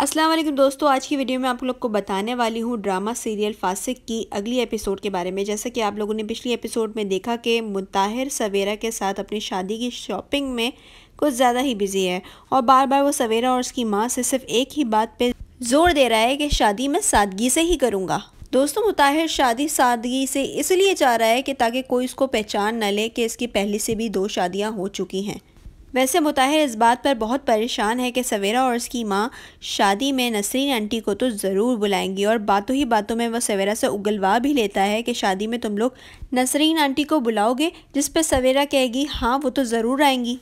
अस्सलाम वालेकुम दोस्तों आज की वीडियो में आप लोग को बताने वाली हूँ ड्रामा सीरियल फासिक की अगली एपिसोड के बारे में जैसा कि आप लोगों ने पिछली एपिसोड में देखा कि मुताहिर सवेरा के साथ अपनी शादी की शॉपिंग में कुछ ज़्यादा ही बिजी है और बार बार वो सवेरा और उसकी माँ से सिर्फ एक ही बात पे जोर दे रहा है कि शादी मैं सादगी से ही करूँगा दोस्तों मुताहिर शादी सादगी से इसलिए चाह रहा है कि ताकि कोई उसको पहचान न ले कि इसकी पहले से भी दो शादियाँ हो चुकी हैं वैसे मुताहिर इस बात पर बहुत परेशान है कि सवेरा और उसकी माँ शादी में नसरीन आंटी को तो ज़रूर बुलाएंगी और बातों ही बातों में वह सवेरा से उगलवा भी लेता है कि शादी में तुम लोग नसरीन आंटी को बुलाओगे जिस पर सवेरा कहेगी हाँ वो तो ज़रूर आएंगी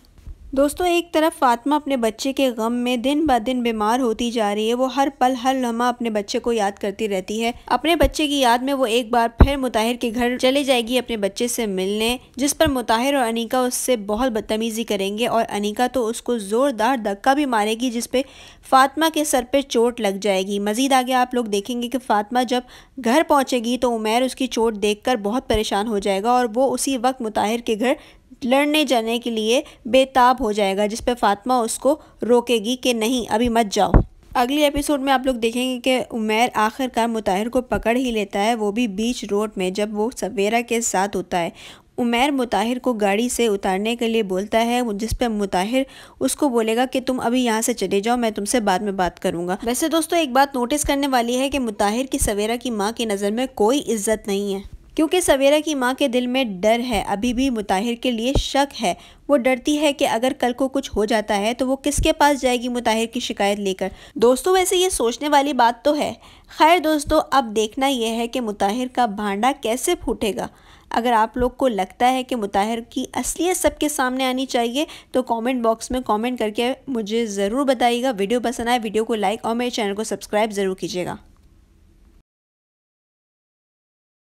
दोस्तों एक तरफ फातिमा अपने बच्चे के गम में दिन ब दिन बीमार होती जा रही है वो हर पल हर लम्हा अपने बच्चे को याद करती रहती है अपने बच्चे की याद में वो एक बार फिर मुताहिर के घर चले जाएगी अपने बच्चे से मिलने जिस पर मुताहिर और अनिका उससे बहुत बदतमीजी करेंगे और अनिका तो उसको ज़ोरदार धक्का भी मारेगी जिसपे फातिमा के सर पर चोट लग जाएगी मज़ीद आगे आप लोग देखेंगे कि फातिमा जब घर पहुँचेगी तो उमेर उसकी चोट देख बहुत परेशान हो जाएगा और वो उसी वक्त मुताहिर के घर लड़ने जाने के लिए बेताब हो जाएगा जिस पर फातिमा उसको रोकेगी कि नहीं अभी मत जाओ अगले एपिसोड में आप लोग देखेंगे कि उमेर आखिरकार मुताहिर को पकड़ ही लेता है वो भी बीच रोड में जब वो सवेरा के साथ होता है उमेर मुताहिर को गाड़ी से उतारने के लिए बोलता है जिस पर मुताहिर उसको बोलेगा कि तुम अभी यहाँ से चले जाओ मैं तुमसे बाद में बात करूँगा वैसे दोस्तों एक बात नोटिस करने वाली है कि मुताहिर की सवेरा की माँ की नज़र में कोई इज्जत नहीं है क्योंकि सवेरा की माँ के दिल में डर है अभी भी मुताहिर के लिए शक है वो डरती है कि अगर कल को कुछ हो जाता है तो वो किसके पास जाएगी मुताहिर की शिकायत लेकर दोस्तों वैसे ये सोचने वाली बात तो है खैर दोस्तों अब देखना यह है कि मुताहिर का भांडा कैसे फूटेगा अगर आप लोग को लगता है कि मुताहिर की असलियत सबके सामने आनी चाहिए तो कमेंट बॉक्स में कमेंट करके मुझे ज़रूर बताइएगा वीडियो पसंद आए वीडियो को लाइक और मेरे चैनल को सब्सक्राइब ज़रूर कीजिएगा